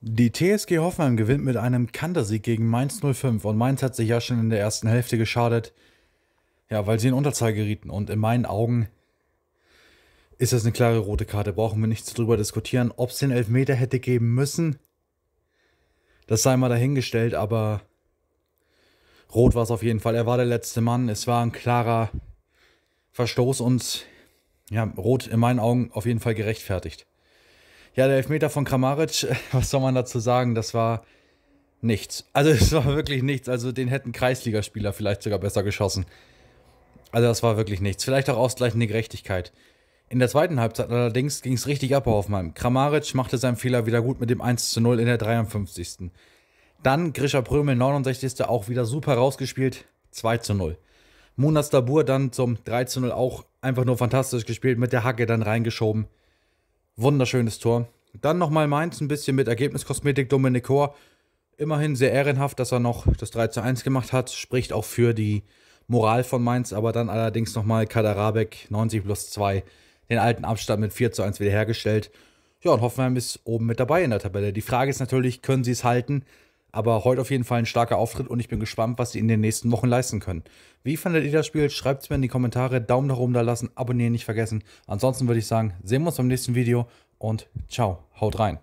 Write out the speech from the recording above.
Die TSG Hoffenheim gewinnt mit einem Kantersieg gegen Mainz 05 und Mainz hat sich ja schon in der ersten Hälfte geschadet, ja, weil sie in Unterzahl gerieten und in meinen Augen ist das eine klare rote Karte, brauchen wir nicht zu drüber diskutieren, ob es den Elfmeter hätte geben müssen. Das sei mal dahingestellt, aber rot war es auf jeden Fall. Er war der letzte Mann, es war ein klarer Verstoß und ja, rot in meinen Augen auf jeden Fall gerechtfertigt. Ja, der Elfmeter von Kramaric, was soll man dazu sagen? Das war nichts. Also es war wirklich nichts. Also den hätten Kreisligaspieler vielleicht sogar besser geschossen. Also das war wirklich nichts. Vielleicht auch ausgleichende Gerechtigkeit. In der zweiten Halbzeit allerdings ging es richtig ab auf meinem. Kramaric machte seinen Fehler wieder gut mit dem 1 zu 0 in der 53. Dann Grisha Prömel 69. auch wieder super rausgespielt. 2 zu 0. Munas Dabur dann zum 3 zu 0 auch einfach nur fantastisch gespielt, mit der Hacke dann reingeschoben. Wunderschönes Tor. Dann nochmal Mainz ein bisschen mit Ergebniskosmetik Dominik Hohr. Immerhin sehr ehrenhaft, dass er noch das 3 zu 1 gemacht hat. Spricht auch für die Moral von Mainz, aber dann allerdings nochmal Kader 90 plus 2 den alten Abstand mit 4 zu 1 wiederhergestellt. Ja, und Hoffenheim ist oben mit dabei in der Tabelle. Die Frage ist natürlich, können sie es halten? Aber heute auf jeden Fall ein starker Auftritt und ich bin gespannt, was sie in den nächsten Wochen leisten können. Wie fandet ihr das Spiel? Schreibt es mir in die Kommentare, Daumen nach oben da lassen, abonnieren nicht vergessen. Ansonsten würde ich sagen, sehen wir uns beim nächsten Video und ciao, haut rein.